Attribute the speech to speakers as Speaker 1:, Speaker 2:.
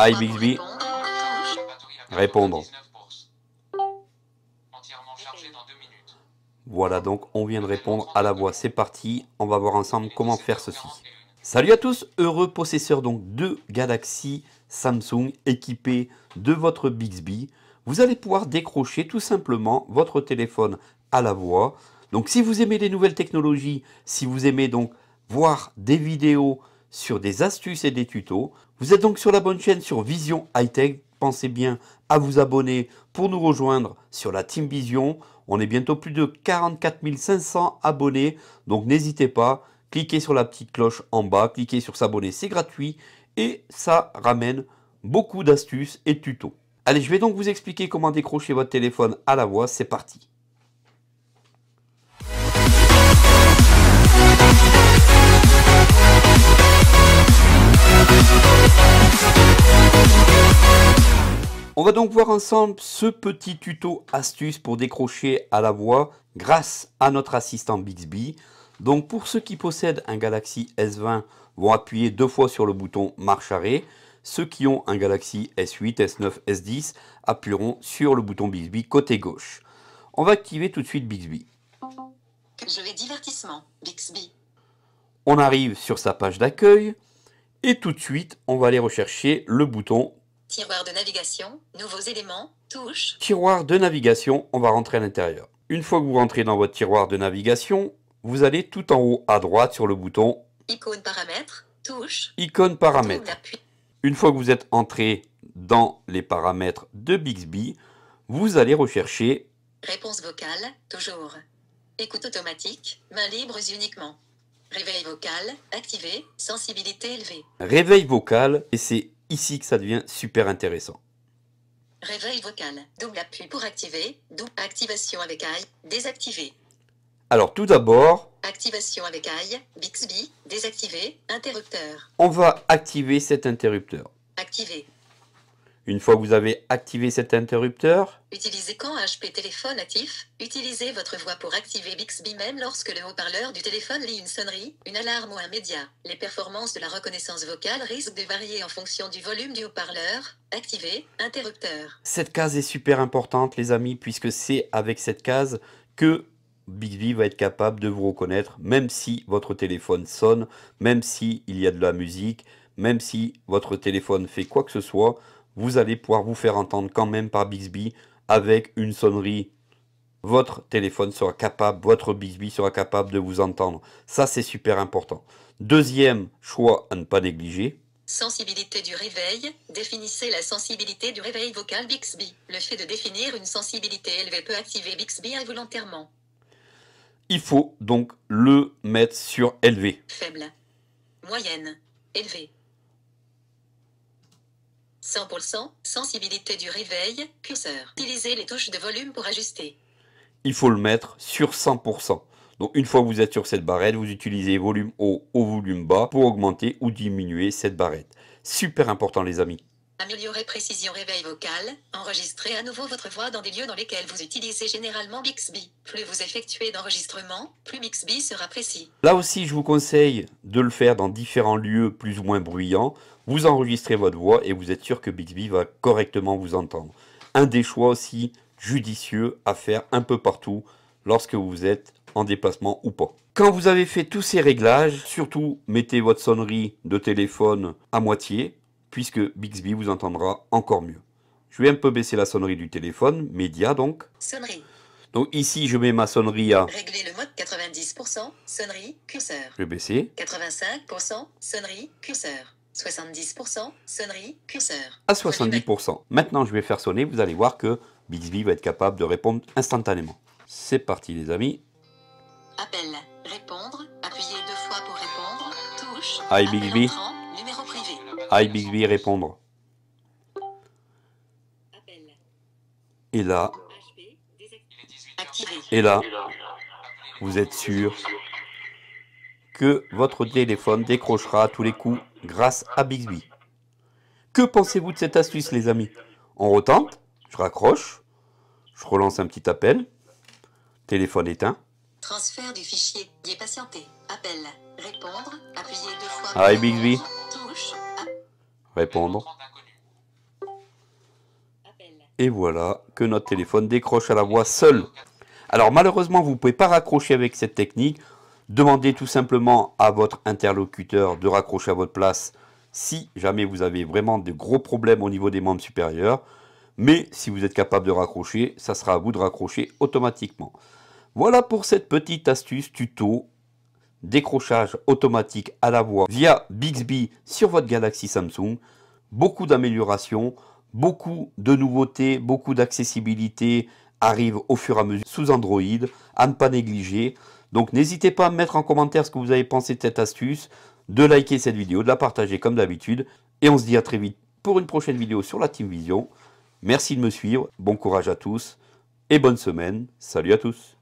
Speaker 1: Hi ah, Bixby. Répondre. Voilà donc, on vient de répondre à la voix. C'est parti, on va voir ensemble comment faire ceci. Salut à tous, heureux possesseur donc de Galaxy Samsung équipé de votre Bixby. Vous allez pouvoir décrocher tout simplement votre téléphone à la voix. Donc si vous aimez les nouvelles technologies, si vous aimez donc voir des vidéos, sur des astuces et des tutos. Vous êtes donc sur la bonne chaîne sur Vision Hightech. Pensez bien à vous abonner pour nous rejoindre sur la Team Vision. On est bientôt plus de 44 500 abonnés, donc n'hésitez pas, cliquez sur la petite cloche en bas, cliquez sur s'abonner, c'est gratuit et ça ramène beaucoup d'astuces et de tutos. Allez, je vais donc vous expliquer comment décrocher votre téléphone à la voix, c'est parti. On va donc voir ensemble ce petit tuto astuce pour décrocher à la voix grâce à notre assistant Bixby. Donc pour ceux qui possèdent un Galaxy S20 vont appuyer deux fois sur le bouton marche arrêt. Ceux qui ont un Galaxy S8, S9, S10 appuieront sur le bouton Bixby côté gauche. On va activer tout de suite Bixby.
Speaker 2: Je vais divertissement,
Speaker 1: Bixby. On arrive sur sa page d'accueil et tout de suite on va aller rechercher le bouton
Speaker 2: Tiroir de navigation, nouveaux éléments,
Speaker 1: touche. Tiroir de navigation, on va rentrer à l'intérieur. Une fois que vous rentrez dans votre tiroir de navigation, vous allez tout en haut à droite sur le bouton Icône paramètres, touche. Icône paramètres. Une fois que vous êtes entré dans les paramètres de Bixby, vous allez rechercher
Speaker 2: Réponse vocale, toujours. Écoute automatique, mains libres uniquement. Réveil vocal, activé, sensibilité élevée.
Speaker 1: Réveil vocal, et c'est ici que ça devient super intéressant.
Speaker 2: Réveil vocal. Double appui pour activer. Double activation avec AI. Désactiver.
Speaker 1: Alors tout d'abord,
Speaker 2: activation avec AI, Bixby, désactiver, interrupteur.
Speaker 1: On va activer cet interrupteur. Activer. Une fois que vous avez activé cet interrupteur,
Speaker 2: utilisez quand HP téléphone actif, utilisez votre voix pour activer Bixby même lorsque le haut-parleur du téléphone lit une sonnerie, une alarme ou un média. Les performances de la reconnaissance vocale risquent de varier en fonction du volume du haut-parleur. Activez interrupteur.
Speaker 1: Cette case est super importante les amis puisque c'est avec cette case que Bixby va être capable de vous reconnaître même si votre téléphone sonne, même si il y a de la musique, même si votre téléphone fait quoi que ce soit, vous allez pouvoir vous faire entendre quand même par Bixby avec une sonnerie. Votre téléphone sera capable, votre Bixby sera capable de vous entendre. Ça, c'est super important. Deuxième choix à ne pas négliger,
Speaker 2: Sensibilité du réveil. Définissez la sensibilité du réveil vocal Bixby. Le fait de définir une sensibilité élevée peut activer Bixby involontairement.
Speaker 1: Il faut donc le mettre sur élevé.
Speaker 2: Faible. Moyenne. Élevé. 100%, sensibilité du réveil, curseur. Utilisez les touches de volume pour ajuster.
Speaker 1: Il faut le mettre sur 100%. Donc une fois que vous êtes sur cette barrette, vous utilisez volume haut ou volume bas pour augmenter ou diminuer cette barrette. Super important les amis.
Speaker 2: Améliorer précision réveil vocal, enregistrez à nouveau votre voix dans des lieux dans lesquels vous utilisez généralement Bixby. Plus vous effectuez d'enregistrements, plus Bixby sera précis.
Speaker 1: Là aussi, je vous conseille de le faire dans différents lieux plus ou moins bruyants. Vous enregistrez votre voix et vous êtes sûr que Bixby va correctement vous entendre. Un des choix aussi judicieux à faire un peu partout lorsque vous êtes en déplacement ou pas. Quand vous avez fait tous ces réglages, surtout mettez votre sonnerie de téléphone à moitié puisque Bixby vous entendra encore mieux. Je vais un peu baisser la sonnerie du téléphone, média donc. Sonnerie. Donc ici, je mets ma sonnerie à... Régler le
Speaker 2: mode 90%, sonnerie, curseur. Je vais baisser. 85%, sonnerie, curseur. 70%, sonnerie, curseur.
Speaker 1: À 70%. Maintenant, je vais faire sonner. Vous allez voir que Bixby va être capable de répondre instantanément. C'est parti, les amis. Appel. Répondre. Appuyez deux fois pour répondre. Touche. Hi, Bixby. Numéro privé. Hi Bixby répondre. Appel. Et là. Et là. Vous êtes sûr que votre téléphone décrochera à tous les coups grâce à Bixby. Que pensez-vous de cette astuce, les amis On retente, je raccroche, je relance un petit appel, téléphone éteint.
Speaker 2: Transfert du fichier, patienté, appel, répondre,
Speaker 1: appuyez deux fois. Hi Bixby. Bah, Et voilà que notre téléphone décroche à la voix seul. Alors malheureusement, vous ne pouvez pas raccrocher avec cette technique. Demandez tout simplement à votre interlocuteur de raccrocher à votre place si jamais vous avez vraiment de gros problèmes au niveau des membres supérieurs. Mais si vous êtes capable de raccrocher, ça sera à vous de raccrocher automatiquement. Voilà pour cette petite astuce tuto décrochage automatique à la voix via Bixby sur votre Galaxy Samsung, beaucoup d'améliorations, beaucoup de nouveautés, beaucoup d'accessibilité arrivent au fur et à mesure sous Android, à ne pas négliger. Donc n'hésitez pas à mettre en commentaire ce que vous avez pensé de cette astuce, de liker cette vidéo, de la partager comme d'habitude, et on se dit à très vite pour une prochaine vidéo sur la Team Vision. Merci de me suivre, bon courage à tous, et bonne semaine, salut à tous